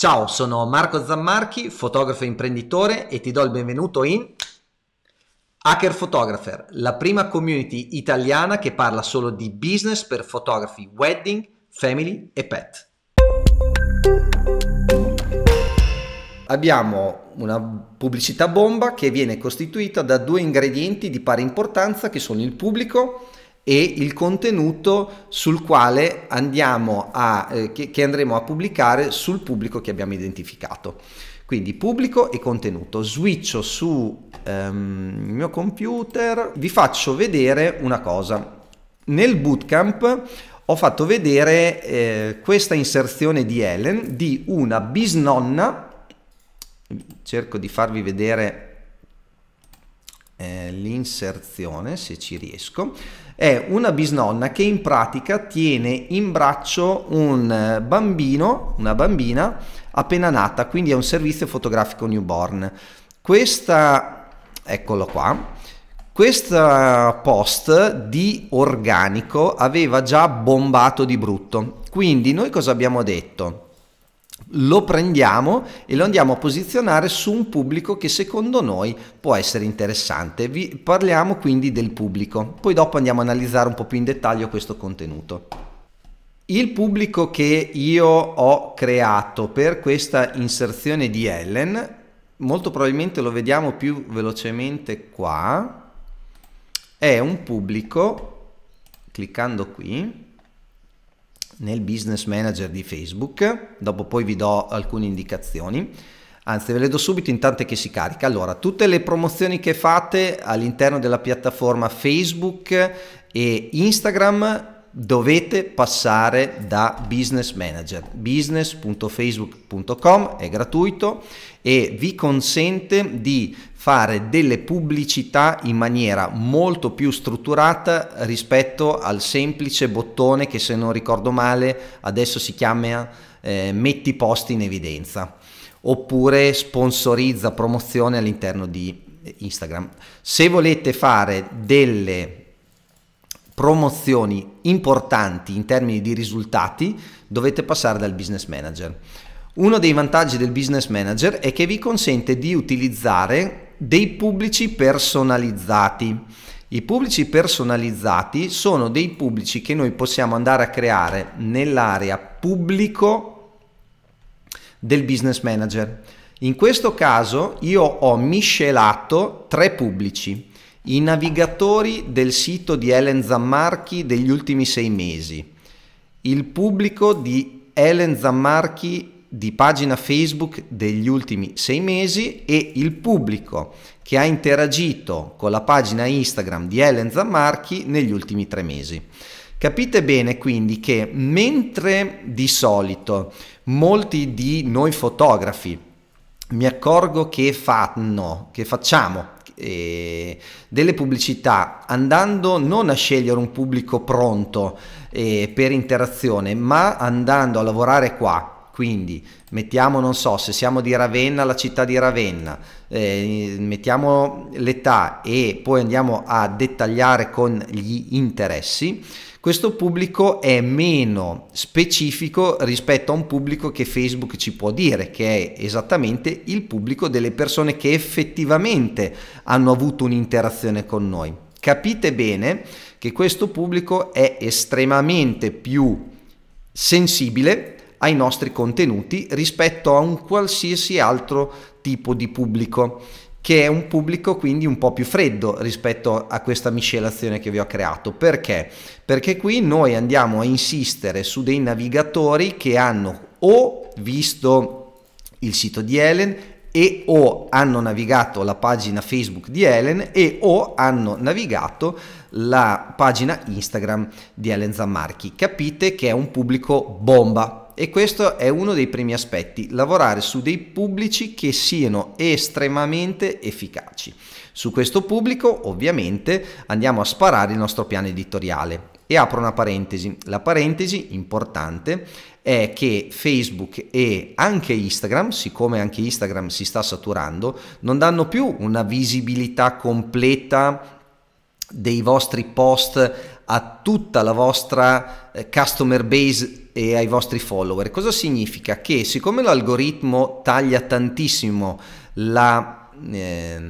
Ciao, sono Marco Zammarchi, fotografo e imprenditore e ti do il benvenuto in Hacker Photographer, la prima community italiana che parla solo di business per fotografi wedding, family e pet. Abbiamo una pubblicità bomba che viene costituita da due ingredienti di pari importanza che sono il pubblico e il contenuto sul quale andiamo a, eh, che, che andremo a pubblicare sul pubblico che abbiamo identificato. Quindi pubblico e contenuto. Switcho su ehm, il mio computer, vi faccio vedere una cosa. Nel bootcamp ho fatto vedere eh, questa inserzione di Ellen di una bisnonna cerco di farvi vedere eh, l'inserzione se ci riesco è una bisnonna che in pratica tiene in braccio un eh, bambino, una bambina appena nata, quindi è un servizio fotografico newborn. Questa, eccolo qua, questa post di organico aveva già bombato di brutto, quindi noi cosa abbiamo detto? lo prendiamo e lo andiamo a posizionare su un pubblico che secondo noi può essere interessante. Vi parliamo quindi del pubblico, poi dopo andiamo a analizzare un po' più in dettaglio questo contenuto. Il pubblico che io ho creato per questa inserzione di Ellen, molto probabilmente lo vediamo più velocemente qua, è un pubblico, cliccando qui, nel business manager di Facebook, dopo poi vi do alcune indicazioni. Anzi, ve le do subito intanto che si carica. Allora, tutte le promozioni che fate all'interno della piattaforma Facebook e Instagram dovete passare da business manager. business.facebook.com è gratuito e vi consente di fare delle pubblicità in maniera molto più strutturata rispetto al semplice bottone che se non ricordo male adesso si chiama eh, metti post in evidenza oppure sponsorizza promozione all'interno di Instagram. Se volete fare delle promozioni importanti in termini di risultati, dovete passare dal business manager. Uno dei vantaggi del business manager è che vi consente di utilizzare dei pubblici personalizzati. I pubblici personalizzati sono dei pubblici che noi possiamo andare a creare nell'area pubblico del business manager. In questo caso io ho miscelato tre pubblici i navigatori del sito di Helen Zammarchi degli ultimi sei mesi, il pubblico di Helen Zammarchi di pagina Facebook degli ultimi sei mesi e il pubblico che ha interagito con la pagina Instagram di Helen Zammarchi negli ultimi tre mesi. Capite bene quindi che mentre di solito molti di noi fotografi mi accorgo che fanno, che facciamo eh, delle pubblicità andando non a scegliere un pubblico pronto eh, per interazione ma andando a lavorare qua quindi mettiamo, non so, se siamo di Ravenna, la città di Ravenna, eh, mettiamo l'età e poi andiamo a dettagliare con gli interessi, questo pubblico è meno specifico rispetto a un pubblico che Facebook ci può dire, che è esattamente il pubblico delle persone che effettivamente hanno avuto un'interazione con noi. Capite bene che questo pubblico è estremamente più sensibile ai nostri contenuti rispetto a un qualsiasi altro tipo di pubblico che è un pubblico quindi un po' più freddo rispetto a questa miscelazione che vi ho creato. Perché? Perché qui noi andiamo a insistere su dei navigatori che hanno o visto il sito di Helen e o hanno navigato la pagina Facebook di Helen e o hanno navigato la pagina Instagram di Ellen Zammarchi. Capite che è un pubblico bomba e questo è uno dei primi aspetti, lavorare su dei pubblici che siano estremamente efficaci. Su questo pubblico ovviamente andiamo a sparare il nostro piano editoriale e apro una parentesi. La parentesi importante è che Facebook e anche Instagram, siccome anche Instagram si sta saturando, non danno più una visibilità completa dei vostri post a tutta la vostra eh, customer base e ai vostri follower. Cosa significa? Che siccome l'algoritmo taglia tantissimo la eh,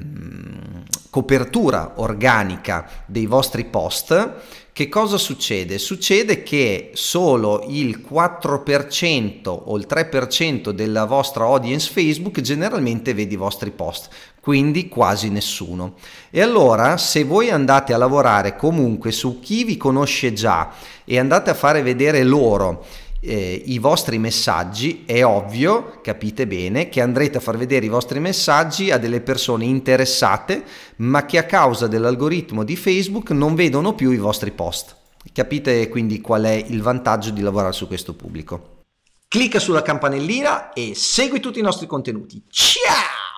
copertura organica dei vostri post, che cosa succede? Succede che solo il 4% o il 3% della vostra audience Facebook generalmente vede i vostri post, quindi quasi nessuno. E allora se voi andate a lavorare comunque su chi vi conosce già e andate a fare vedere loro eh, i vostri messaggi, è ovvio, capite bene, che andrete a far vedere i vostri messaggi a delle persone interessate, ma che a causa dell'algoritmo di Facebook non vedono più i vostri post. Capite quindi qual è il vantaggio di lavorare su questo pubblico. Clicca sulla campanellina e segui tutti i nostri contenuti. Ciao!